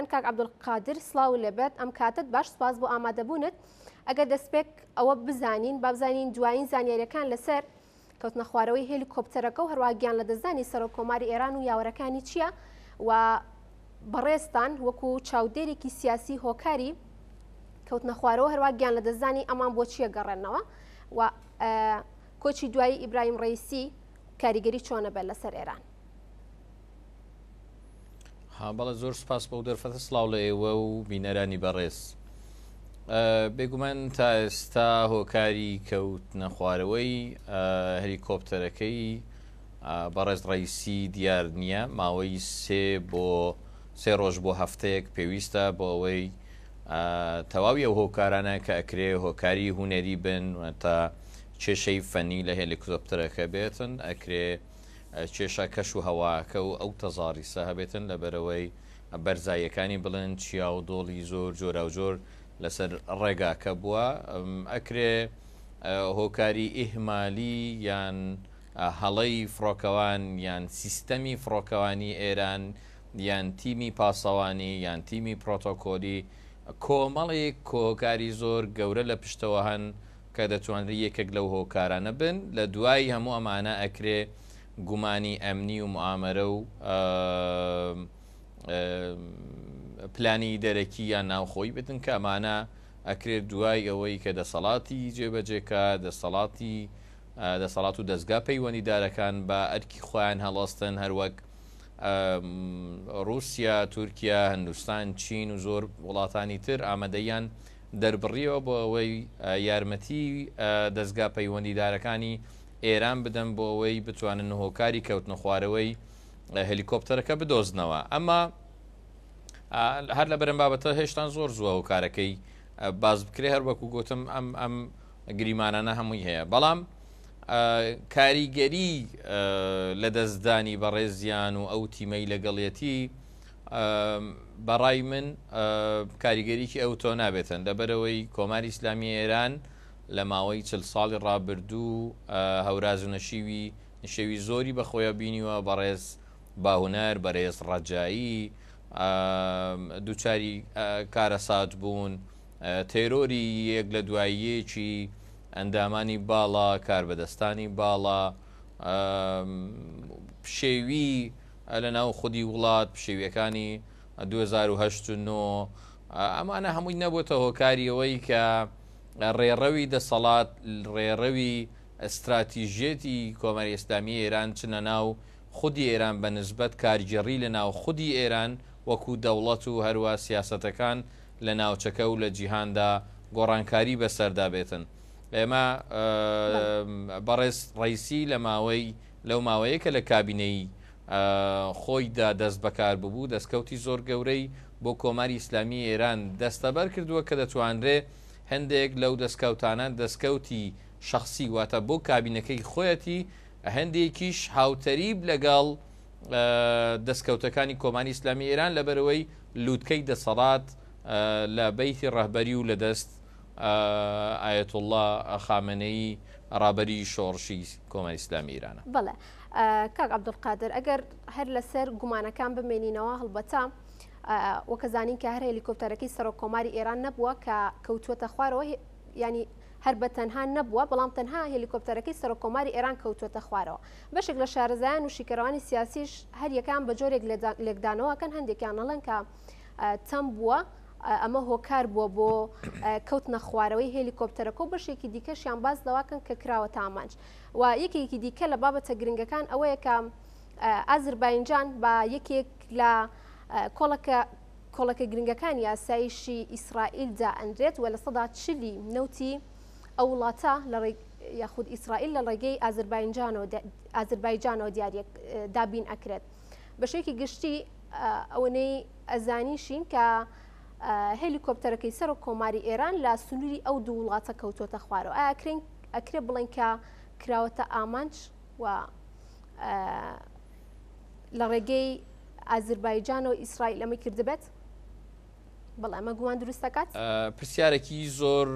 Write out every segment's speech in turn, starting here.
کاک عبدولقادر سلااو لەبێت ئەم کاتت باش سپاس بۆ ئامادەبوونت ئەگەر دەستپێک ئەوە بزانین بابزانین دوایین زانانیریەکان لەسەر کەوتنە خوارەوەی هێلیکۆپتەرەکە و هەروواگیان لە دەزانی سەر و کۆماری ئێران و یاورەکانی چییە و بەڕێستان وەکو چاودێرێکی سیاسی هۆکاری کەوتنە خوارەوە هەروواگیان لە دەزانی ئەمان بۆ چیە گەڕێنەوە و کۆچی دوایی ئیبراهیم ڕیسی کاریگەری چۆنە بێت لەسەر ئێران ها بەڵە زۆر سپاس بە و دەرفەتە سلااو لە ئێوە و بینەرانی بەڕێز بێگومان تا ئێستا هۆکاری کەوت نەخوارەوەی هەلیکۆپتەرەکەی بەڕێز ڕیسی دیار نییە ماوەی سێ بۆ سێ ڕۆژ بۆ هەفتەیەک پێویستە بۆ ئەوەی تەواوی ئەو هۆکارانە کە ئەکرێ هۆکاری هوەری بن تا چێشەی فەنی لە هێلیکۆپتەرەکە بێتن ئەکرێ کێشە کەش و هەواکە و ئەو تەزاریسە هەبێتن لە بەرەوەی بەرزاییەکانی بڵند چیا و دۆڵی زۆر جۆرە و جۆر لەسەر ڕێگاکە بووە ئەکرێ هۆکاری ئیهمالی یان هەڵەی فڕۆکەوان یان سیستەمی فڕۆکەوانی ئێران یان تیمی پاسەوانی یان تیمی پرۆتۆکۆلی کۆمەڵی کۆکاری زۆر گەورە لە پشتەوە هەن کە دەتوانری یەکێک لەو هۆکارانە بن لە دوای هەموو ئەمانە ئەکرێ گومانی ئەمنی و معامەرە و پلانی دەرەکی یان ناوخۆی بتن کەمانە ئەکرێت دوای ئەوەی کە دەسەڵاتی جێبەجێکە دەسەڵاتی دەسەڵات و دەستگا پەیوەندیدارەکان بە ئەرکی خۆیان هەڵاستن هەروەک رووسیا تورکیا هەندستان چین و زۆر وڵاتانی تر ئامادەیان دەربڕیەوە بۆ ئەوەی یارمەتی دەستگا پەیوەندیدارەکانی ئێران بدەم بۆ ئەوەی بتوانن هۆکاری کەوتنە خوارەوەی هەلیکۆپتەرەکە بدۆزنەوە ئەمە هەر لە بەرم بابەتە هێشتان زۆر زووە و کارەکەی باز بکرێ هەر وەکو گوتم ئەم ئەم گریمانانە هەمووی هەیە بەڵام کاریگەری لە دەستدانی بەڕێزیان و ئەو تیمەی لەگەڵیەتی بەڕای من کاریگەریکی ئەو تۆ نابێتن لەبەرەوەی کۆماری ئسلامی ئێران لە ماوەی چل ساڵی ڕابردوو هەوراز و نەشیوی نشێوی زۆری بەخۆیە بینیوە بەڕێز باهونەر بەڕێز ڕەجایی دووچاری کارەسات بوون تێرۆری یەک لە دواییەکی ئەندامانی باڵا کاربەدەستانی باڵا پشێوی لە ناو خودی وڵات پشێویەکانی 2009 ئەمانە هەمووی نەبووتە هۆکاری ئەوەی کە ڕێڕەوی دەسەڵات ڕێڕەوی ئەستراتیژێتی کۆمەری ئێسلامی ئێران چنە ناو خودی ئێران بە نسبت کارگەڕی لە ناو خودی ئێران وەکو دەوڵەت و هەروە سیاسەتەکان لە ناوچەکە و لە جیهاندا گۆڕانکاری بەسەردا بێتن. ئێمە بەڕێز ڕیسی لە ماوەی لەو ماوەیەکە لە کابینەی خۆیدا دەست بەکار ببوو دەستکەوتی زۆر گەورەی بۆ کۆماری ئیسلامی ئێران دەستەبەر کردووە کە دەتوانرێ هەندێک لەو دەستکەوتانە دەستکەوتی شخصی واتە بۆ کابینەکەی خۆەتی هەندێکیش هاوتەریب لەگەڵ دەستکەوتەکانی کۆمانی ئسلامی ئێران لەبەرەوەی لووتکەی دەسەڵات لە بەیتی ڕەهبەری و لە دەست ئاەتله خامنەی ڕابەری شۆڕشی کۆمانی ئسلامی ئێرانە بڵێ کاک عبدولقادر ئەگەر هەر لەسەر گومانەکان بمێنینەوە هەڵبەتە وەکەزانین کە هەر هلیکۆپتەرەکەی سەر کۆماری ئێران نەبووە کە کەوتوەتە خوارەوە ینی هەر بە تەنها نەبووە بەڵام تەنها هلیکۆپتەرەکەی سەر کۆماری ئێران کەوتوەتە خوارەوە بەشێک لە شارزایان و شیکەوانی سیاسیش هەر یەکان بە جۆرێک لێکدانەوەکەن هەندێکیان نەڵەن کە تەم بووە ئەمە هۆکار بووە بۆ کەوت نەخوارەوەی هێلیکۆپتەرەکە و بەشێکی دیکەشیان باز لەواکەن کە کراوە تامانچ و یەکێکی دیکە لە بابەتە گرنگەکان ئەوەیە کە ئازربایجان بە یەکێک لە کۆڵەکە کۆڵەکە گرنگەکان یاسایشی ئیسرائیلدا ئەندرێت و لە سەدا چلی نوتی ئەو وڵاتە لە یاخود ئیسرائیل لە ڕێگەی ئازربایجانەوە دیارێک دابین ئەکرێت بەشێکی گشتی ئەوەی ئەزانیشین کە هێلیکۆپتەرەکەی سەر و کۆماری ئێران لە سنووری ئەو دوو وڵاتە کەوتۆتە خوارەوە ئاکرین ئەکرێ بڵێن کە کراوەتە ئامانچ و لە ڕێگەی ئازربایجان و ئیسرائیل ئەمە کردبێت بەڵ ئەمە گووان دروستەکات پرسیارێکی زۆر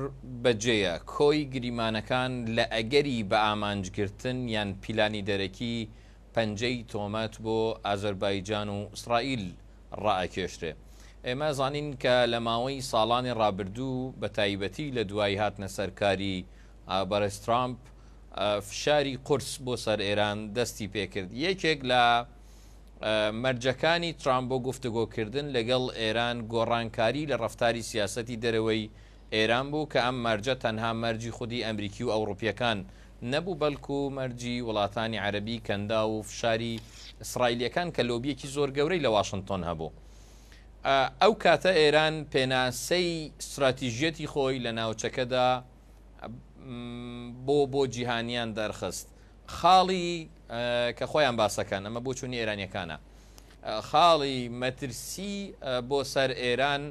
بەجێە کۆی گریمانەکان لە ئەگەری بە ئامانجگرتن یان پیلانی دەرەکی پەنجەی تۆمەت بۆ ئازربایجان و ئیسرائیل ڕائەکێشتێ ئێمە زانین کە لە ماوەی ساڵانی ڕابردوو بە تایبەتی لە دوای هاتنە سەرکاری بەرەسترامپ فشاری قرس بۆ سەر ئێران دەستی پێکرد یەکێک لە مەرجەکانی ترامپ بۆ گفتگۆکردن لەگەڵ ئێران گۆڕانکاری لە ڕفتاری سیاسەتی دەرەوەی ئێران بوو کە ئەم مەرجە تەنها مەرجی خودی ئەمریکی و ئەوروپیەکان نەبوو بەڵکو مەرجی وڵاتانی عەربی کەندا و فشاری ئیسرائیلەکان کە لۆبیەکی زۆر گەورەی لە واشنگتۆن هەبوو. ئەو کاتە ئێران پێناسەی استراتیژەتی خۆی لە ناوچەکەدا بۆ بۆ جیهانیان دەرخست. خاڵی کە خۆیان باسەکەن ئەمە بۆ چوونی ئێرانیەکانە خاڵی مەترسی بۆ سەر ئێران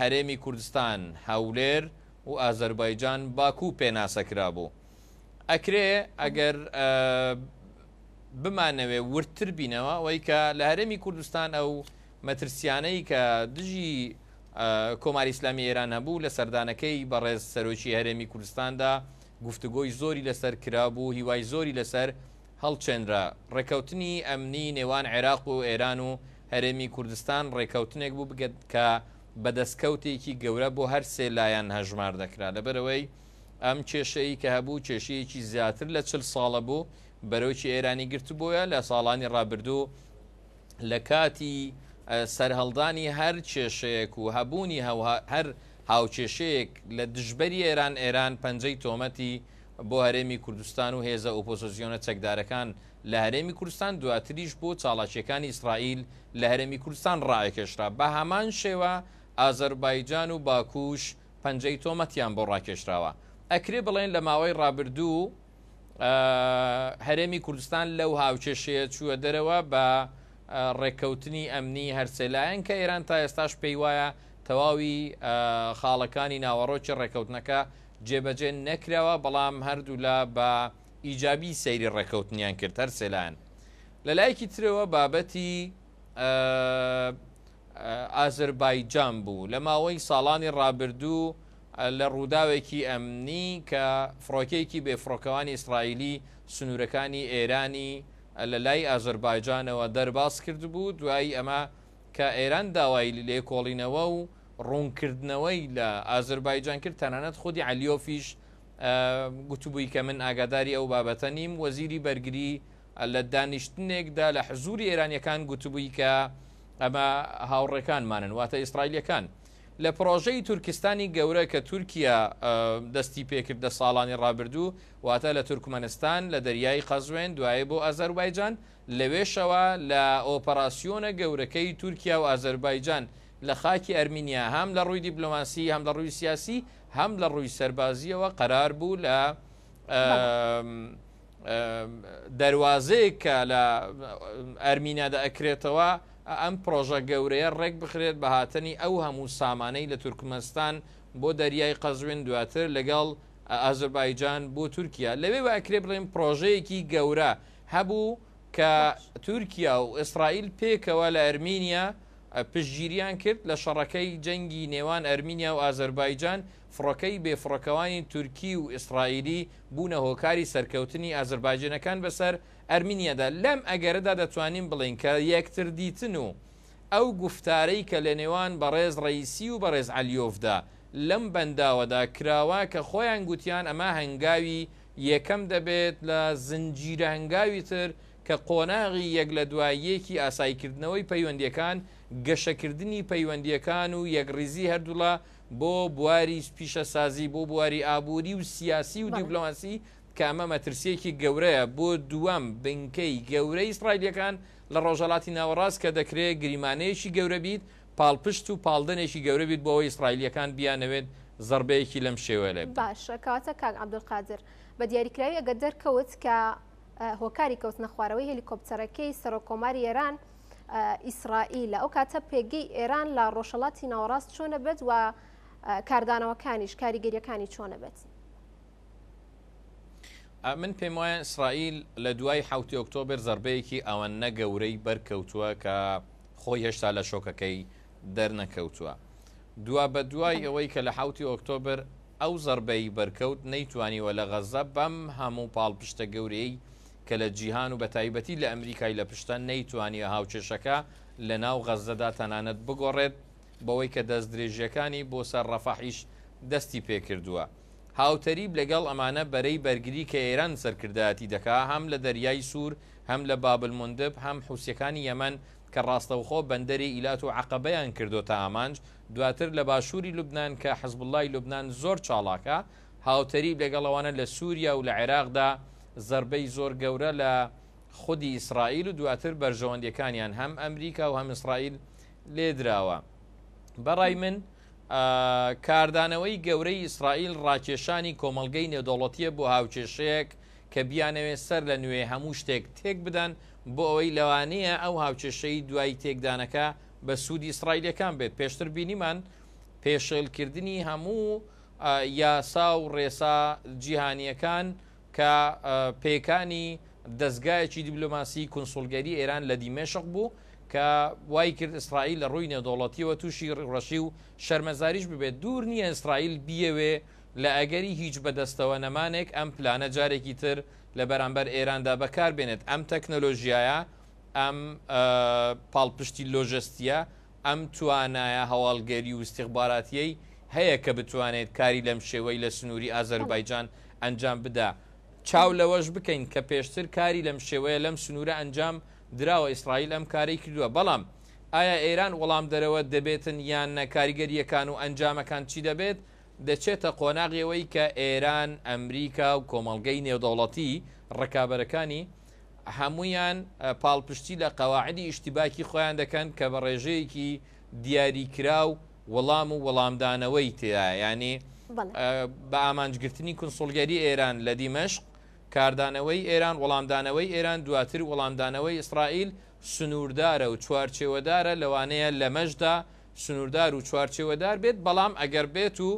هەرێمی کوردستان هەولێر و ئازەربایجان باکو پێناسەکرا بوو ئەکرێ ئەگەر بمانەوێ ورتر بینەوە ئەوەی کە لە هەرێمی کوردستان ئەو مەترسیانەی کە دژی کۆماری ئسلامی ئێران هەبوو لە سەردانەکەی بەڕێز سەرۆکی هەرێمی کوردستاندا گفتگۆی زۆری لەسەر کرابوو هیوای زۆری لەسەر هەڵچێنرا ڕێکەوتنی ئەمنی نێوان عێراق و ئێران و هەرێمی کوردستان ڕێکەوتنێک بوو بگەت کە بەدەستکەوتێکی گەورە بۆ هەر سێ لایەن هەژمار دەکرا لەبەرەوەی ئەم کێشەی کە هەبوو کێشەیەکی زیاتر لە چل ساڵە بوو بەرەوکی ئێرانی گرتبووە لە ساڵانی ڕابردوو لە کاتی سەرهەڵدانی هەر کێشەیەک و هەبوونی هەر هاوچێشەیەک لە دژبەری ئێران ئێران پەنجەی تۆمەتی بۆ هەرێمی کوردستان و هێزە ئۆپۆزیۆنە چەکدارەکان لە هەرێمی کوردستان دواتریش بۆ چاڵاچەکانی ئیسرائیل لە هەرێمی کوردستان ڕائکێشرا بە هەمان شێوە ئازەربایجان و باکوش پەنجەی تۆمەتیان بۆ ڕاکێشراوە ئەکرێ بڵێن لە ماوەی ڕابردوو هەرێمی کوردستان لەو هاوچێشەیە چووە دەرەوە بە ڕێککەوتنی ئەمنی هەرسەلایەن کە ئێران تا ئێستاش پێی وایە تەواوی خاڵەکانی ناوەڕۆکی ڕێکەوتنەکە جێبەجێ نەکراوە بەڵام هەردوو لە بە ئیجابی سەیری ڕێکەوتنیان کرد هەر سێلان لە لایکی ترەوە بابەتی ئازربایجان بوو لە ماوەی ساڵانی ڕابردوو لە ڕووداوێکی ئەمنی کە فڕۆکێکی بێفڕۆکەوانی ئیسرائیلی سنوورەکانی ئێرانی لە لای ئازربایجانەوە دەرباز کرد بوو دوایی ئەمە کە ئێران داوای لێکۆڵینەوە و ڕوونکردنەوەی لە ئازربایجان کرد تەنانەت خودی علیۆفیش گوتبووی کە من ئاگاداری ئەو بابەتە نیم وەزیری بەرگری لە دانیشتنێکدا لە حزوری ئێرانیەکان گوتبووی کە ئەمە هاوڕێکانمانن واتە ئیسرائیلەکان لە پرۆژەی تورکستانی گەورە کە تورکیا دەستی پێکردە ساڵانی ڕابردوو واتە لە تورکمەنستان لە دەریای قەزوێن دوایە بۆ ئازەربایجان لەوێشەوە لە ئۆپەراسیۆنە گەورەکەی تورکیا و ئازەربایجان لە خاکی ئەرمینیا هەم لە ڕووی دیپلۆماسی هەم لە ڕووی سیاسی هەم لە ڕووی سەربازیەوە قەرار بوو لە دەواازەیە کە لە ئەرمینادا ئەکرێتەوە ئەم پرۆژە گەورەیە ڕێک بخرێت بە هاتنی ئەو هەموو سامانەی لە تورکمەستان بۆ دەریای قەزوین دواتر لەگەڵ ئازربایجان بۆ تورکیا لەوێ واکرێ بڵێن پرۆژەیەکی گەورە هەبوو کە تورکیا و ئیسرائیل پێکەوە لە ئەرمینیا پشتگیریان کرد لە شەڕەکەی جەنگی نێوان ئەرمینیا و ئازربایجان فڕەکەی بێفڕەکەوانی تورکی و ئیسرائیلی بوونە هۆکاری سەرکەوتنی ئازربایجانەکان بەسەر ئەرمینیەدا لەم ئەگەردا دەتوانین بڵین کە یەکتر دیتن و ئەو گفتارەی کە لە نێوان بەڕێز ڕیسی و بەڕێز علیۆفدا لەم بەنداوەدا کراوە کە خۆیان گوتیان ئەمە هەنگاوی یەکەم دەبێت لە زنجیرە هەنگاوی تر کە قۆناغی یەک لە دواییەکی ئاسایکردنەوەی پەیوەندیەکان گەشەکردنی پەیوەندیەکان و یەکریزی هەردووڵە بۆ بواری پیشە سازی بۆ بواری ئابووری و سیاسی و دیبلۆماسی کە ئەمە مەترسیەکی گەورەیە بۆ دووەم بنکەی گەورەی ئیسرائیلەکان لە ڕۆژەڵاتی ناوەڕاست کە دەکرێت گریمانەیەکی گەورە بیت پاڵپشت و پاڵدنێکی گەورە بیت بۆەوەی ئیسرائیلەکان بیانەوێت زربەیەکی لەم شێوە لێ باشە کاتە کاک عبدولقادر بە دیاریکراوی ئەگە دەرکەوت کە هۆکاری کەوتنە خوارەوەی هلیکۆپتەرەکەی سەرۆکۆماری ئێران ئیسرائیل ئەو کاتە پێگەی ئێران لە ڕۆژەڵاتی ناوەڕاست چۆنە بێت و کاردانەوەکانیش کاریگەریەکانی چۆنە بێت من پێم وایە ئیسرائیل لە دوای حوتی ئۆکتۆبر زربەیەکی ئەوەن نەگەورەی بەرکەوتووە کە خۆی هێشتا لە شۆکەکەی دەرنەکەوتووە. دوا بە دوای ئەوەی کە لە حوتی ئۆکتۆبر ئەو زربەی بەرکەوت نەیتوانیوە لە غەزە بەم هەموو پاڵپشتە گەورەی کە لە جیهان و بە تایبەتی لە ئەمریکای لە پشتە نەیتوانیە هاوچێشەکە لە ناو غەزەدا تەنانەت بگۆڕێت بەوەی کە دەست درێژیەکانی بۆ سەر ڕەفاحیش دەستی پێکردووە. هاوتەریب لەگەڵ ئەمانە بەرەی بەرگری کە ئێران سەرکردایەتی دەکا هەم لە دەریای سوور هەم لە بابلمندب هەم حوسەکانی یەمەەن کە ڕاستەوخۆ بەندەری ئیلات و عقبەیان کردو تا ئامانج دواتر لە باشووری لوبناان کە حزبلای لوبناان زۆر چاڵاکە هاوتەریب لەگەڵەوانە لە سووریا و لە عێراقدا زربەی زۆر گەورە لە خودی ئیسرائیل و دواتر بەرژەوەندەکانیان هەم ئەمریکا و هەم ئیسرائیل لێدراوە بەڕای من کاردانەوەی گەورەی ئیسرائیل ڕاکێشانی کۆمەلگەی نێودەوڵەتیە بۆ هاوچێشەیەک کە بیانەوێت سەر لە نوێ هەموو شتێک تێک بدەن بۆ ئەوەی لەوانەیە ئەو هاوچێشەی دوای تێکدانەکە بە سوودی ئیسرائیلەکان بێت پێشتر بینیمان پێشێلکردنی هەموو یاسا و ڕێسا جیهانیەکان کە پێکانی دەستگایەکی دیبلۆماسی کنسڵگەری ئێران لە دیمەشق بوو کە وای کرد ئیسرائیل لە ڕووی نێدۆڵەتیەوە تووشی ڕەشی و شەرمەزاریش ببێت دوور نییە ئیسرائیل بیەوێ لە ئەگەری هیچ بەدەستەوە نەمانێک ئەم پلانە جارێکی تر لە بەرامبەر ئێراندا بەکار بێنێت ئەم تەکنەلۆژیایە ئەم پاڵپشتی لۆژستیە ئەم توانایە هەواڵگەری و استیخباراتیەی هەیە کە بتوانێت کاری لەم شێوەی لە سنووری ئازەربایجان ئەنجام بدا. چاو لەوەش بکەین کە پێشتر کاری لەم شێوەیە لەم سنوورە ئەنجام دراوە ئیسرائیل ئەم کارەی کردووە بەڵام ئایا ئێران وەڵام دەرەوە دەبێتن یان کاریگەریەکان و ئەنجامەکان چی دەبێت دەچێتە قۆناغیەوەی کە ئێران ئەمریکا و کۆمەلگەی نێودەوڵەتی ڕکابەرەکانی هەمویان پاڵپشتی لە قەواعدی ئیشتیباکی خۆیان دەکەن کە بە ڕێژەیەکی دیاریکرا و وەڵام و وەڵامدانەوەی تیا ینی بە ئامانجگرتنی کنسڵگەری ئێران لە دیمەشق کاردانەوەی ئێران وەڵامدانەوەی ئێران دواتر وەڵامدانەوەی ئیسرائیل سنووردارە و چوارچێوەدارە لەوانەیە لە مەشدا سنووردار و چوارچێوەدار بێت بەڵام ئەگەر بێت و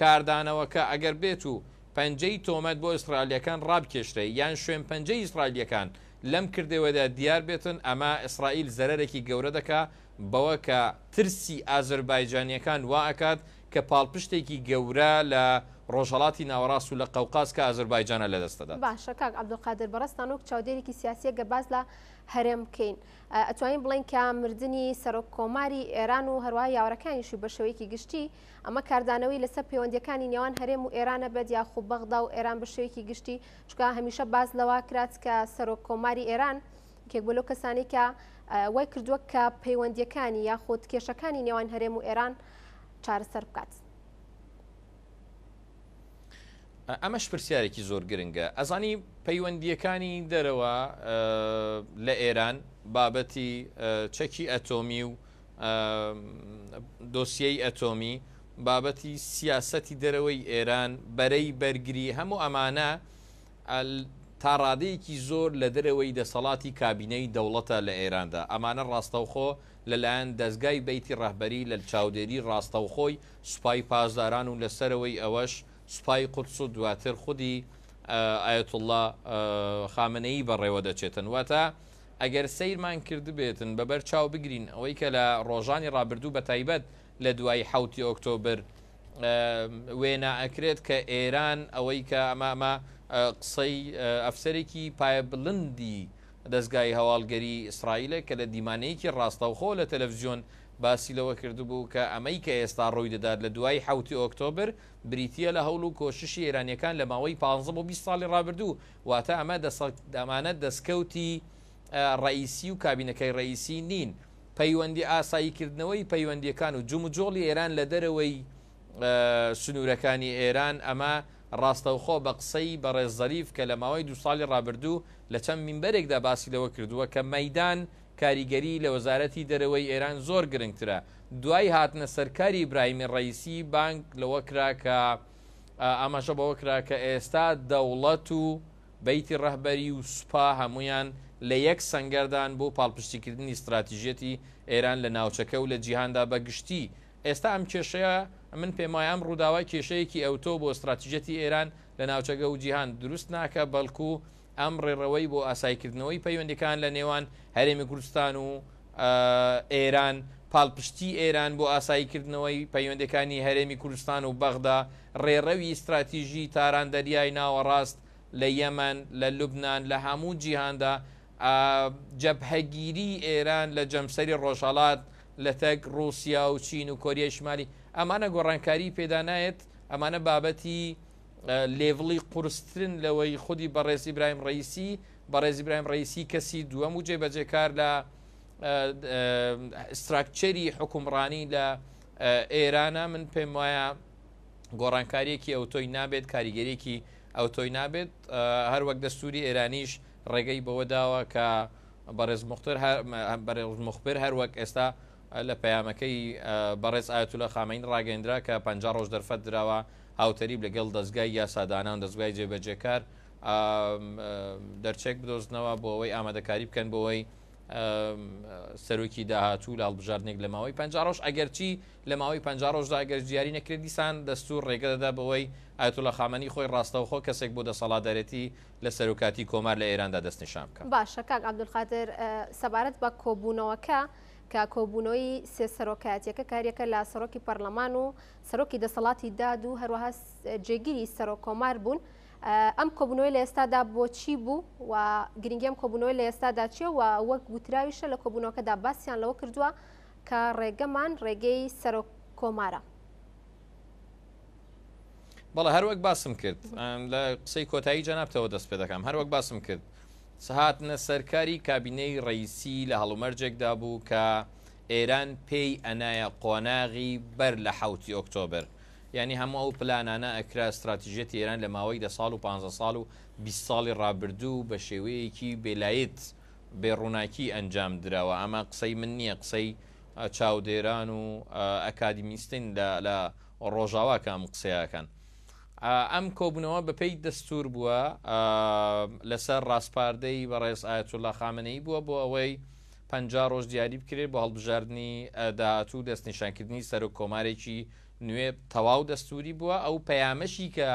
کاردانەوەکە ئەگەر بێت و پەنجەی تۆمەت بۆ ئیسرائیلەکان ڕابکێشرە یان شوێن پەنجەی ئیسرائیلەکان لەم کردەوەدا دیار بێتن ئەمە ئیسرائیل زەرەرێکی گەورە دەکا بەوە کە ترسی ئازربایجانیەکان واکات کە پاڵپشتێکی گەورە لە ڕۆژهڵاتی ناوەڕاست و لە قەوقاس کە ئازربایجانە لە دەستەدا باشە کاک عبدوقادر بەڕستانۆک چاودێرێکی سیاسیە گە باز لە هەرێم بکەین ئەتوانین بڵین کە مردنی سەرۆک کۆماری ئێران و هەروە یاورەکانیشی بە شێوەیەکی گشتی ئەمە کاردانەوەی لەسەر پەیوەندەکانی نێوان هەرێم و ئێرانە بەد یاخوب بەغدا و ئێران بە شێوەیەکی گشتی چکە هەمیشە باز لەوە کرات کە سەرۆک کۆماری ئێران کێک بۆلو کەسانی کە وای کردووە کە پەیوەندیەکانی یاخود کێشەکانی نێوان هەرێم و ئێران چارەسەر بکات. ئەمەش پرسیارێکی زۆر گرنگە ئەزانی پەیوەندیەکانی دەرەوە لە ئێران بابەتی چەکی ئەتۆمی و دۆسیەی ئەتۆمی بابەتی سیاسەتی دەرەوەی ئێران بەرەی بەرگری هەموو ئەمانە تا ڕادەیەکی زۆر لە دەرەوەی دەسەڵاتی کابینەی دەوڵەتە لە ئێراندا ئەمانە ڕاستەوخۆ لەلایەن دەستگای بەیتی ڕەهبەری لە چاودێری ڕاستەوخۆی سوپای پازداران و لەسەرەوەی ئەوەش سوپای قوتس و دواتر خودی ئاەتله خامنەی بەڕێوە دەچێتن واتە ئەگەر سیرمان کرد بێتن بەبەر چاو بگرین ئەوەی کە لە ڕۆژانی ڕابردوو بە تایبەت لە دوای حوتی ئۆکتۆبر وێنە ئەکرێت کە ئێران ئەوەی کە ئەمامە قسەی ئەفسەرێکی پایەبلندی دەستگای هەواڵگەری ئیسرائیلە کە لە دیمانەیەکی ڕاستەوخۆ لە تەلەڤزیۆن باسیلەوە کردبوو کە ئەمەی کە ئێستا ڕووی دەدات لە دوای حوتی ئۆکتۆبر بریتە لە هەوڵ و کۆششی ئێرانیەکان لە ماوەی 1520 ساڵی ڕابردوو واتە ئەمە دەمانە دەستکەوتی ڕئیسی و کابینەکەی ڕئیسی نین پەیوەندی ئاساییکردنەوەی پەیوەندیەکان و جوم و جۆڵی ئێران لە دەرەوەی سنوورەکانی ئێران ئەمە ڕاستەوخۆ بە قسەی بە ڕێزەریف کە لە ماوەی دو ساڵی ڕابردوو لە چەند مینبەرێکدا باسی لەوە کردووە کە مەدان کاریگەری لە وەزارەتی دەرەوەی ئێران زۆر گرنگترە دوای هاتنە سەرکاری ئبراهیمی ڕیسی بانک لەوە کرا کە ئاماژە بەوە کرا کە ئێستا دەوڵەت و بەیتی ڕەهبەری و سوپا هەمویان لە یەک سنگەردان بۆ پاڵپشتیکردنی استراتیژێتی ئێران لە ناوچەکە و لە جیهاندا بەگشتی ئێستا ئەم کێشەیە من پێمایان ڕووداوای کێشەیەکی ئەوتۆ بۆ استراتیژەتی ئێران لە ناوچەگە و جیهان دروست ناکە بەڵکو ئەم ڕێڕەوەی بۆ ئاسایکردنەوەی پەیوەندەکان لە نێوان هەرێمی کوردستان و ئێران پاڵپشتی ئێران بۆ ئاساییکردنەوەی پەیوەندەکانی هەرێمی کوردستان و بەغدا ڕێڕەوی استراتیژی تاران دەریای ناوەڕاست لە یەمەن لە لوبناان لە هەموو جیهاندا جەبهەگیری ئێران لە جەمسەری ڕۆژهڵات لە تەک رووسیا و چین و کۆریای شمالی ئەمانە گۆڕانکاری پێدانایەت ئەمانە بابەتی لێڤڵی قورستترن لەوەی خودی بەڕێزی برایم ڕیسی بەڕێزی برایم ڕیسی کەسی دووەم و جێبەجێکار لە استراکچەری حکومڕانی لە ئێرانە من پێم وایە گۆڕانکاریەکی ئەوتۆی نابێت کاریگەرێکی ئەوتۆی نابێت هەروەک دەستوری ئێرانیش ڕێگەی بەوە داوە کە بەڕێز مختر بەڕێز مخبر هەروەک ئێستا لە پەیامەکەی بەڕێز ئاەتو لە خامین ڕاگەندرا کە پ ڕۆژ دەرفەت درراوە هاوتەریب لەگەڵ دەستگای یاسادانان دەستگای جێبەجێکار دەرچێک بدۆزنەوە بۆ ئەوەی ئامادەکاری بکەن بۆەوەی سەرۆکی داهاتوو لە هەڵبژارنێک لە ماوەی پ ڕۆژ ئەگەرچی لە ماوەی پ ڕۆژدا ئەگەر جیاری نەکرێت دیسان دەستور ڕێگەدەدا بەوەی ئاتو لە خامەنی خۆی ڕاستەوخۆ کەسێک بۆ دەسەڵادەرەتی لە سەرۆکاتی کۆمار لە ئێراندا دەستنیشان بکەم باشە کاک ئەبدولخاتر سەبارەت بە کۆبوونەوەکە. کە کۆبوونەوەی سێ سەرۆکاتیەکە کاریەکە لە سەرۆکی پەرلەمان و سەرۆکی دەسەڵاتی داد و هەروەها جێگیری سەرۆکۆمار بوون ئەم کۆبوونەوەی لە ئێستادا بۆچی بوو و گرنگیم کۆبوونەوەی لە ئێستادا چێ و وەک گوتراویشە لە کۆبوونەوەکەدا باسییان لەوە کردووە کە ڕێگەمان ڕێگەی سەرۆک کۆمارە. بەڵە هەروەک باسم کرد لە قسەی کۆتایی جەنابتەوە دەست پێ دەکەم هەروەک باسم کرد سەهاتنە سەرکاری کابینەی ڕیسی لە هەڵومەرجێکدا بوو کە ئێران پێی ئەنایە قۆناغی بەر لە حوتی ئۆکتۆبر ینی هەموو ئەو پلانانە ئەکرا استراتیژێتی ئێران لە ماوەی دە ساڵ و 15 ساڵ و 20 ساڵی ڕابردوو بە شێوەیەکی بێلایت بێڕووناکی ئەنجام درراوە ئەمە قسەی من نییە قسەی چاودێران و ئەکادیمیستین لە ڕۆژاوا کام قسەیەکەن. ئەم کۆبنەوە بەپی دەستور بووە لەسەر ڕاستپاردەی بە ڕێز ئاەتولا خامنەی بووە بۆ ئەوەی پ ڕۆژ دیاری بکرێت بۆ هەڵبژاردننی داهاتوو دەستنیشانکردنی سەر و کۆمارێکی نوێ تەواو دەستوری بووە ئەو پەیامەشی کە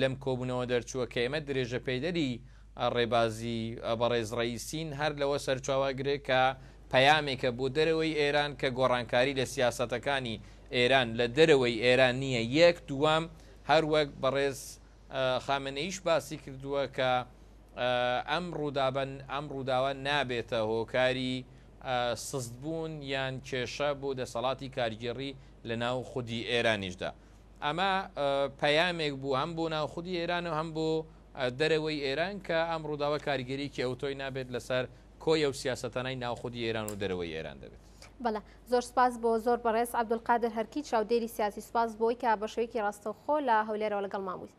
لەم کۆبنەوە دەرچووە کە ئێمە درێژە پێدەری ڕێبازی بە ڕێزڕئیسین هەر لەوە سەرچاواگرێت کە پەیامێکە بۆ دەرەوەی ئێران کە گۆڕانکاری لە سیاستەکانی ئێران لە دەرەوەی ئێران نییە یەک دووام، هەروەک بەڕێز خامنەیش باسی کردووە کە ئەم ڕوودابن ئەم ڕووداوە نابێتە هۆکاری سستبوون یان کێشە بۆ دەسەڵاتی کارگێڕی لە ناو خودی ئێرانیشدا. ئەمە پەیامێک بوو هەم بۆ ناو خودی ئێران و هەم بۆ دەرەوەی ئێران کە ئەم ڕووداوە کارگەری کێوتۆی نابێت لەسەر کۆیە و سیاستەنای ناوخودی ئێران و دەرەوەی ئێران دەبێت. بەڵە زۆر سپاس بۆ زۆر بەڕێز عبدولقادر هەرکی چاودێری سیاسی سپاس بۆی کە بە شوەیەکی ڕاستەوخۆ لە هەولێرەوە لەگەڵ مامووی